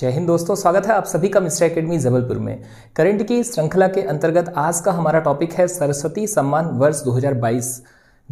जय हिंद दोस्तों स्वागत है आप सभी का मिस्टर एकेडमी जबलपुर में करंट की श्रृंखला के अंतर्गत आज का हमारा टॉपिक है सरस्वती सम्मान वर्ष 2022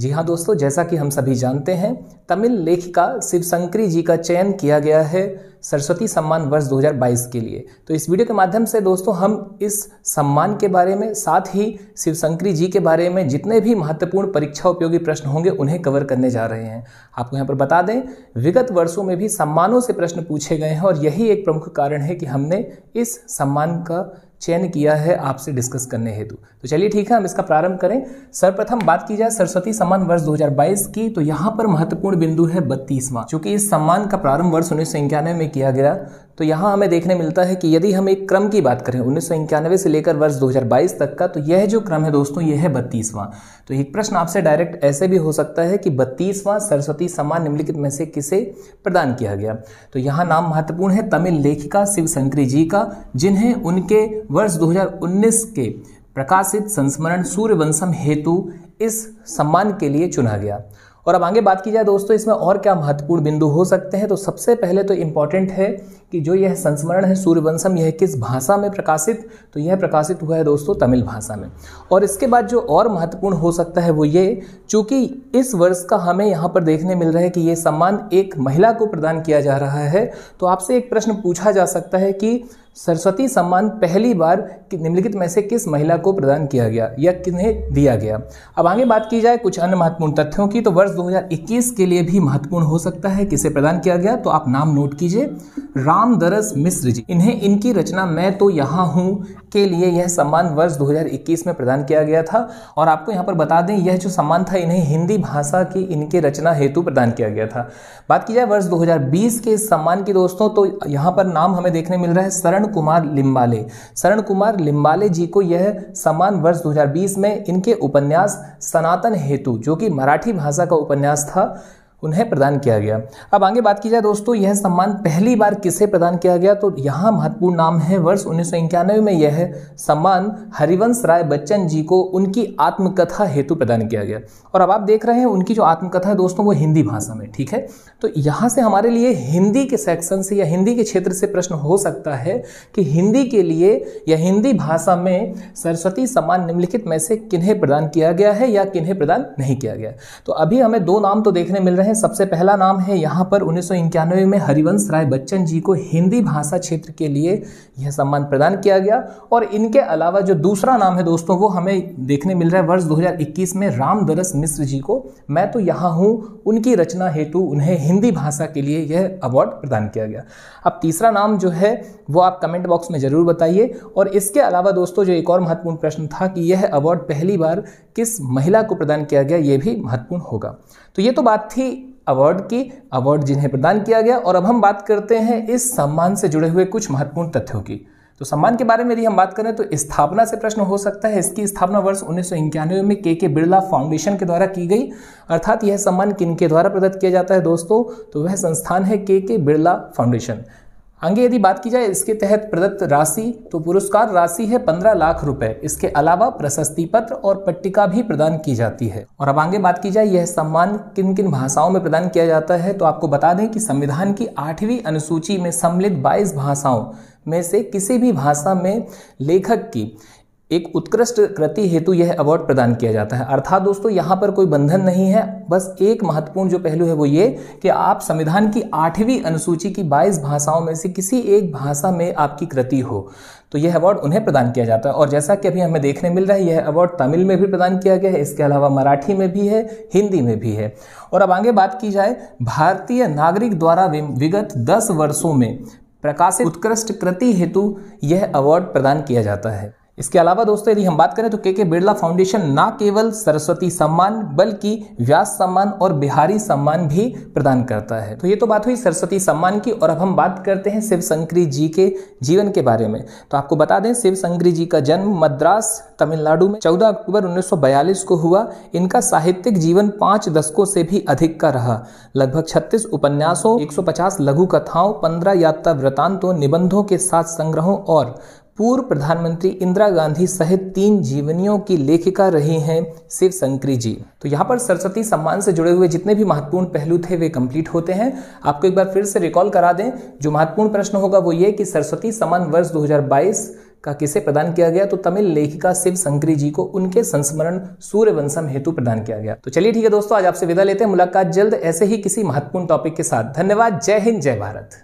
जी हाँ दोस्तों जैसा कि हम सभी जानते हैं तमिल लेखिका शिवशंकरी जी का चयन किया गया है सरस्वती सम्मान वर्ष 2022 के लिए तो इस वीडियो के माध्यम से दोस्तों हम इस सम्मान के बारे में साथ ही शिवशंकरी जी के बारे में जितने भी महत्वपूर्ण परीक्षा उपयोगी प्रश्न होंगे उन्हें कवर करने जा रहे हैं आपको यहाँ पर बता दें विगत वर्षों में भी सम्मानों से प्रश्न पूछे गए हैं और यही एक प्रमुख कारण है कि हमने इस सम्मान का चयन किया है आपसे डिस्कस करने हेतु तो चलिए ठीक है हम इसका प्रारंभ करें सर्वप्रथम बात की जाए सरस्वती सम्मान वर्ष 2022 की तो यहाँ पर महत्वपूर्ण बिंदु है बत्तीसवां चूंकि इस सम्मान का प्रारंभ वर्ष उन्नीस में में किया गया तो यहाँ हमें देखने मिलता है कि यदि हम एक क्रम की बात करें उन्नीस से लेकर वर्ष 2022 तक का तो यह जो क्रम है दोस्तों यह है बत्तीसवां तो एक प्रश्न आपसे डायरेक्ट ऐसे भी हो सकता है कि बत्तीसवां सरस्वती सम्मान निम्नलिखित में से किसे प्रदान किया गया तो यहाँ नाम महत्वपूर्ण है तमिल लेखिका शिव शंकरी जी का जिन्हें उनके वर्ष दो के प्रकाशित संस्मरण सूर्यवंशम हेतु इस सम्मान के लिए चुना गया और अब आगे बात की जाए दोस्तों इसमें और क्या महत्वपूर्ण बिंदु हो सकते हैं तो सबसे पहले तो इम्पॉर्टेंट है कि जो यह संस्मरण है सूर्यवंशम यह किस भाषा में प्रकाशित तो यह प्रकाशित हुआ है दोस्तों तमिल भाषा में और इसके बाद जो और महत्वपूर्ण हो सकता है वो ये चूँकि इस वर्ष का हमें यहाँ पर देखने मिल रहा है कि ये सम्मान एक महिला को प्रदान किया जा रहा है तो आपसे एक प्रश्न पूछा जा सकता है कि सरस्वती सम्मान पहली बार निम्नलिखित में से किस महिला को प्रदान किया गया या किन्हें दिया गया अब आगे बात की जाए कुछ अन्य महत्वपूर्ण तथ्यों की तो वर्ष 2021 के लिए भी महत्वपूर्ण हो सकता है किसे प्रदान किया गया तो आप नाम नोट कीजिए राम दरस मिश्र जी इन्हें इनकी रचना मैं तो यहाँ हूँ के लिए यह सम्मान वर्ष 2021 में प्रदान किया गया था और आपको यहाँ पर बता दें यह जो सम्मान था इन्हें हिंदी भाषा की इनके रचना हेतु प्रदान किया गया था बात की जाए वर्ष 2020 के सम्मान की दोस्तों तो यहाँ पर नाम हमें देखने मिल रहा है शरण कुमार लिम्बाले शरण कुमार लिम्बाले जी को यह सम्मान वर्ष दो में इनके उपन्यास सनातन हेतु जो कि मराठी भाषा का उपन्यास था उन्हें प्रदान किया गया अब आगे बात की जाए दोस्तों यह सम्मान पहली बार किसे प्रदान किया गया तो यहाँ महत्वपूर्ण नाम है वर्ष उन्नीस में यह सम्मान हरिवंश राय बच्चन जी को उनकी आत्मकथा हेतु प्रदान किया गया और अब आप देख रहे हैं उनकी जो आत्मकथा है दोस्तों वो हिंदी भाषा में ठीक है तो यहाँ से हमारे लिए हिंदी के सेक्शन से या हिंदी के क्षेत्र से प्रश्न हो सकता है कि हिंदी के लिए या हिंदी भाषा में सरस्वती सम्मान निम्नलिखित में से किन्हें प्रदान किया गया है या किन्हें प्रदान नहीं किया गया तो अभी हमें दो नाम तो देखने मिल रहे हैं है सबसे पहला नाम है यहाँ पर उन्नीस में हरिवंश राय बच्चन जी को हिंदी भाषा क्षेत्र के लिए यह सम्मान प्रदान किया गया और इनके अलावा जो दूसरा नाम है दोस्तों वो हमें देखने मिल रहा है वर्ष 2021 में रामदरस मिश्र जी को मैं तो यहाँ हूँ उनकी रचना हेतु उन्हें हिंदी भाषा के लिए यह अवार्ड प्रदान किया गया अब तीसरा नाम जो है वो आप कमेंट बॉक्स में ज़रूर बताइए और इसके अलावा दोस्तों जो एक और महत्वपूर्ण प्रश्न था कि यह अवार्ड पहली बार किस महिला को प्रदान किया गया ये भी महत्वपूर्ण होगा तो ये तो बात थी अवार्ड की अवार्ड जिन्हें प्रदान किया गया और अब हम बात करते हैं इस सम्मान से जुड़े हुए कुछ महत्वपूर्ण तथ्यों की तो सम्मान के बारे में यदि हम बात करें तो स्थापना से प्रश्न हो सकता है इसकी स्थापना वर्ष उन्नीस में के के बिरला फाउंडेशन के द्वारा की गई अर्थात यह सम्मान किन के द्वारा प्रदत्त किया जाता है दोस्तों तो वह संस्थान है के के बिरला फाउंडेशन आगे यदि बात की जाए इसके तहत प्रदत्त राशि तो पुरस्कार राशि है पंद्रह लाख रुपए इसके अलावा प्रशस्ति पत्र और पट्टिका भी प्रदान की जाती है और अब आगे बात की जाए यह सम्मान किन किन भाषाओं में प्रदान किया जाता है तो आपको बता दें कि संविधान की आठवीं अनुसूची में सम्मिलित बाईस भाषाओं में से किसी भी भाषा में लेखक की एक उत्कृष्ट कृति हेतु यह अवार्ड प्रदान किया जाता है अर्थात दोस्तों यहाँ पर कोई बंधन नहीं है बस एक महत्वपूर्ण जो पहलू है वो ये कि आप संविधान की आठवीं अनुसूची की 22 भाषाओं में से किसी एक भाषा में आपकी कृति हो तो यह अवार्ड उन्हें प्रदान किया जाता है और जैसा कि अभी हमें देखने मिल रहा है यह अवार्ड तमिल में भी प्रदान किया गया है इसके अलावा मराठी में भी है हिंदी में भी है और अब आगे बात की जाए भारतीय नागरिक द्वारा विगत दस वर्षों में प्रकाशित उत्कृष्ट कृति हेतु यह अवार्ड प्रदान किया जाता है इसके अलावा दोस्तों यदि हम बात करें तो के के बिरला फाउंडेशन न केवल सरस्वती सम्मान बल्कि व्यास सम्मान और बिहारी सम्मान भी प्रदान करता है तो ये तो बात हुई सरस्वती सम्मान की और अब हम बात करते हैं शिव शंकरी जी के जीवन के बारे में तो आपको बता दें शिव शंकरी जी का जन्म मद्रास तमिलनाडु में चौदह अक्टूबर उन्नीस को हुआ इनका साहित्यिक जीवन पांच दशकों से भी अधिक का रहा लगभग छत्तीस उपन्यासों एक लघु कथाओं पंद्रह यात्रा वृतांतों निबंधों के साथ संग्रहों और पूर्व प्रधानमंत्री इंदिरा गांधी सहित तीन जीवनियों की लेखिका रही हैं शिव संकरी जी तो यहाँ पर सरस्वती सम्मान से जुड़े हुए जितने भी महत्वपूर्ण पहलू थे वे कंप्लीट होते हैं आपको एक बार फिर से रिकॉल करा दें जो महत्वपूर्ण प्रश्न होगा वो ये कि सरस्वती सम्मान वर्ष 2022 का किसे प्रदान किया गया तो तमिल लेखिका शिव संकरी जी को उनके संस्मरण सूर्यवंशम हेतु प्रदान किया गया तो चलिए ठीक है दोस्तों आज आपसे विदा लेते हैं मुलाकात जल्द ऐसे ही किसी महत्वपूर्ण टॉपिक के साथ धन्यवाद जय हिंद जय भारत